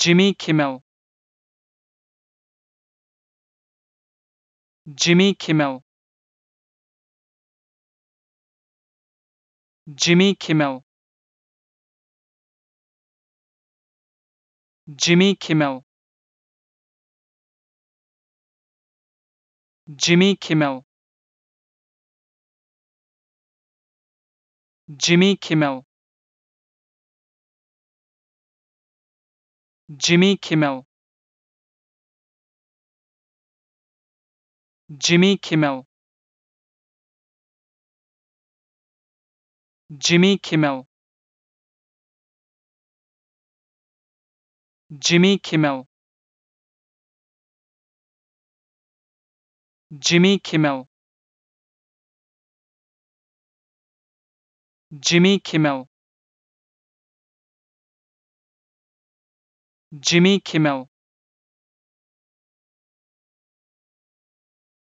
Jimmy Kimmel Jimmy Kimmel Jimmy Kimmel Jimmy Kimmel Jimmy Kimmel Jimmy Kimmel Jimmy Kimmel Jimmy Kimmel Jimmy Kimmel Jimmy Kimmel Jimmy Kimmel Jimmy Kimmel jimmy kimmel